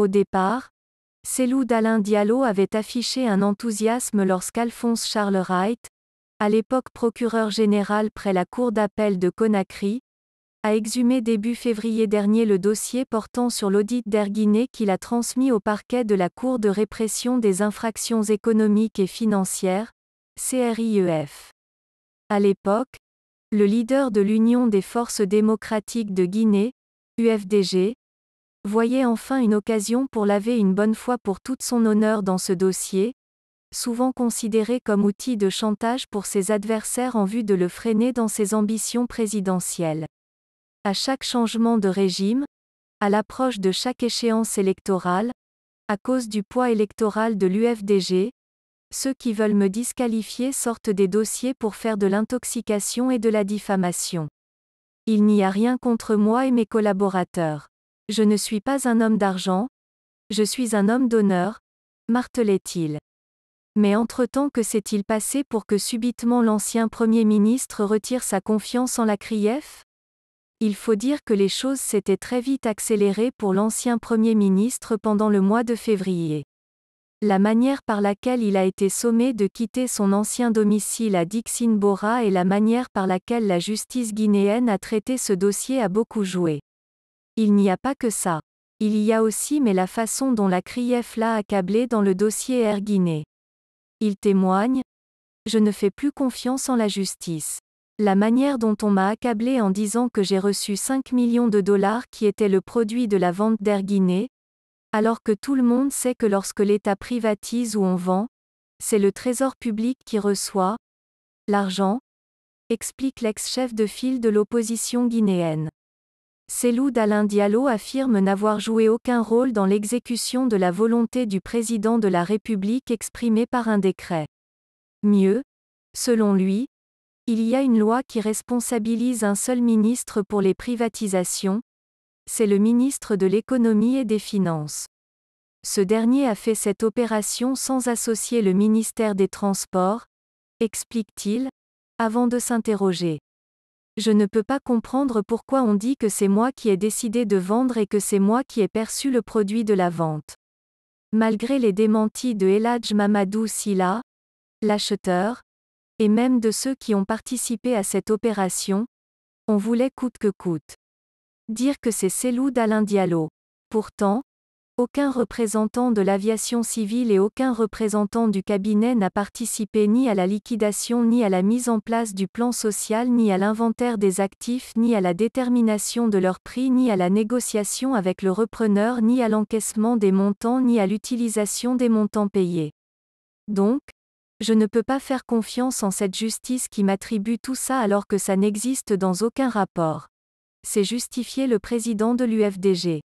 Au départ, Célou d'Alain Diallo avait affiché un enthousiasme lorsqu'Alphonse Charles Wright, à l'époque procureur général près la cour d'appel de Conakry, a exhumé début février dernier le dossier portant sur l'audit d'Air Guinée qu'il a transmis au parquet de la Cour de répression des infractions économiques et financières, CRIEF. À l'époque, le leader de l'Union des forces démocratiques de Guinée, UFDG, Voyez enfin une occasion pour laver une bonne fois pour toute son honneur dans ce dossier, souvent considéré comme outil de chantage pour ses adversaires en vue de le freiner dans ses ambitions présidentielles. À chaque changement de régime, à l'approche de chaque échéance électorale, à cause du poids électoral de l'UFDG, ceux qui veulent me disqualifier sortent des dossiers pour faire de l'intoxication et de la diffamation. Il n'y a rien contre moi et mes collaborateurs. Je ne suis pas un homme d'argent, je suis un homme d'honneur, martelait-il. Mais entre-temps que s'est-il passé pour que subitement l'ancien Premier ministre retire sa confiance en la Krief Il faut dire que les choses s'étaient très vite accélérées pour l'ancien Premier ministre pendant le mois de février. La manière par laquelle il a été sommé de quitter son ancien domicile à Dixinbora et la manière par laquelle la justice guinéenne a traité ce dossier a beaucoup joué. Il n'y a pas que ça. Il y a aussi mais la façon dont la CRIEF l'a accablé dans le dossier Air Guinée. Il témoigne Je ne fais plus confiance en la justice. La manière dont on m'a accablé en disant que j'ai reçu 5 millions de dollars qui était le produit de la vente d'Air Guinée, alors que tout le monde sait que lorsque l'État privatise ou on vend, c'est le trésor public qui reçoit l'argent, explique l'ex-chef de file de l'opposition guinéenne. Seloud Alain Diallo affirme n'avoir joué aucun rôle dans l'exécution de la volonté du président de la République exprimée par un décret. Mieux, selon lui, il y a une loi qui responsabilise un seul ministre pour les privatisations, c'est le ministre de l'économie et des finances. Ce dernier a fait cette opération sans associer le ministère des Transports, explique-t-il, avant de s'interroger. Je ne peux pas comprendre pourquoi on dit que c'est moi qui ai décidé de vendre et que c'est moi qui ai perçu le produit de la vente. Malgré les démentis de Eladj Mamadou Silla, l'acheteur, et même de ceux qui ont participé à cette opération, on voulait coûte que coûte. Dire que c'est Seloud d'Alain Diallo. Pourtant, aucun représentant de l'aviation civile et aucun représentant du cabinet n'a participé ni à la liquidation ni à la mise en place du plan social ni à l'inventaire des actifs ni à la détermination de leur prix ni à la négociation avec le repreneur ni à l'encaissement des montants ni à l'utilisation des montants payés. Donc, je ne peux pas faire confiance en cette justice qui m'attribue tout ça alors que ça n'existe dans aucun rapport. C'est justifié le président de l'UFDG.